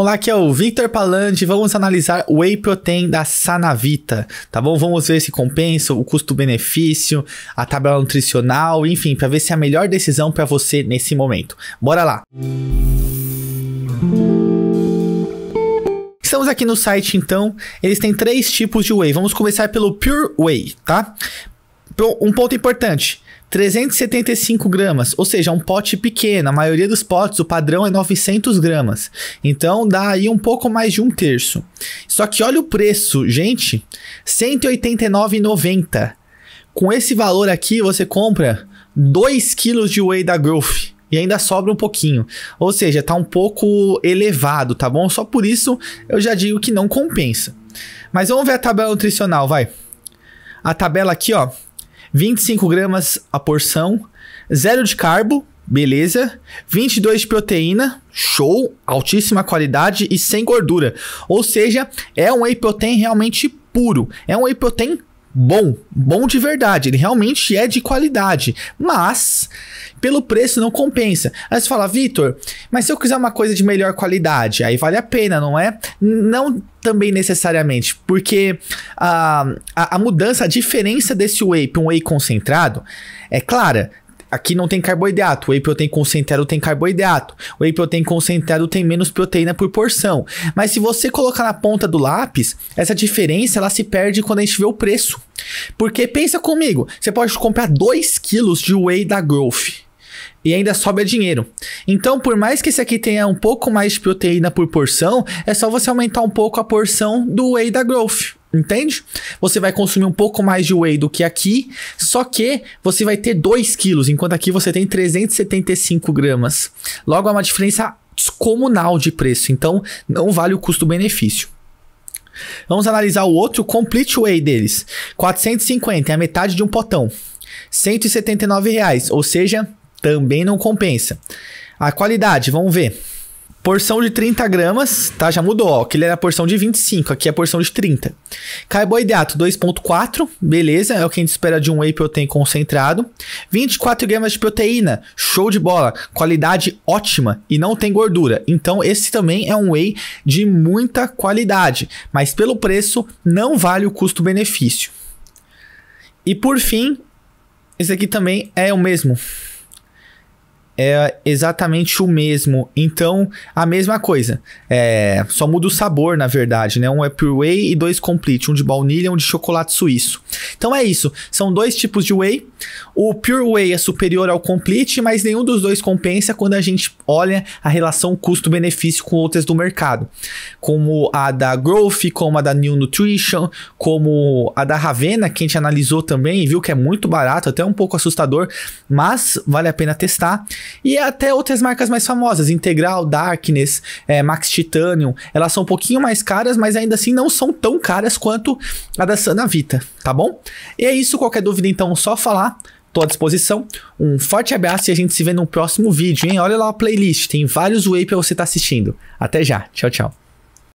Olá, aqui é o Victor Palante. Vamos analisar o Whey Protein da Sanavita, tá bom? Vamos ver se compensa, o custo-benefício, a tabela nutricional, enfim, para ver se é a melhor decisão para você nesse momento. Bora lá! Estamos aqui no site então, eles têm três tipos de whey. Vamos começar pelo Pure Whey, tá? Então, um ponto importante. 375 gramas, ou seja, um pote pequeno. A maioria dos potes, o padrão é 900 gramas. Então dá aí um pouco mais de um terço. Só que olha o preço, gente: 189,90. Com esse valor aqui, você compra 2 kg de whey da Growth. E ainda sobra um pouquinho. Ou seja, tá um pouco elevado, tá bom? Só por isso eu já digo que não compensa. Mas vamos ver a tabela nutricional, vai. A tabela aqui, ó, 25 gramas a porção, zero de carbo, beleza? 22 de proteína, show, altíssima qualidade e sem gordura. Ou seja, é um whey protein realmente puro. É um whey protein bom, bom de verdade, ele realmente é de qualidade, mas pelo preço não compensa. Aí você fala, Vitor, mas se eu quiser uma coisa de melhor qualidade, aí vale a pena, não é? Não também necessariamente, porque a, a, a mudança, a diferença desse whey para um whey concentrado é clara. Aqui não tem carboidrato. O whey protein concentrado tem carboidrato. O whey protein concentrado tem menos proteína por porção. Mas se você colocar na ponta do lápis, essa diferença ela se perde quando a gente vê o preço. Porque pensa comigo, você pode comprar 2 quilos de whey da Growth e ainda sobra dinheiro. Então, por mais que esse aqui tenha um pouco mais de proteína por porção, é só você aumentar um pouco a porção do whey da Growth. Entende? Você vai consumir um pouco mais de whey do que aqui, só que você vai ter 2 quilos, enquanto aqui você tem 375 gramas. Logo, é uma diferença descomunal de preço, então não vale o custo-benefício. Vamos analisar o outro, o Complete Whey deles. 450, é a metade de um potão. R$ 179, reais, ou seja, também não compensa. A qualidade, vamos ver porção de 30 gramas, tá? Já mudou, ó. Aquele era a porção de 25, aqui é a porção de 30. Carboidrato 2,4, beleza, é o que a gente espera de um whey protein concentrado. 24 gramas de proteína, show de bola, qualidade ótima e não tem gordura. Então, esse também é um whey de muita qualidade, mas pelo preço não vale o custo-benefício. E por fim, esse aqui também é o mesmo é exatamente o mesmo. Então, a mesma coisa. É, só muda o sabor, na verdade, né? Um é pure whey e dois complete, um de baunilha, um de chocolate suíço. Então é isso. São dois tipos de whey. O pure whey é superior ao complete, mas nenhum dos dois compensa quando a gente olha a relação custo-benefício com outras do mercado, como a da Growth, como a da New Nutrition, como a da Ravena, que a gente analisou também e viu que é muito barato, até um pouco assustador, mas vale a pena testar. E até outras marcas mais famosas, Integral, Darkness, é, Max Titanium, elas são um pouquinho mais caras, mas ainda assim não são tão caras quanto a da Sana Vita, tá bom? E é isso, qualquer dúvida então, só falar. Tô à disposição. Um forte abraço e a gente se vê no próximo vídeo, hein? Olha lá a playlist, tem vários Way pra você estar tá assistindo. Até já, tchau, tchau.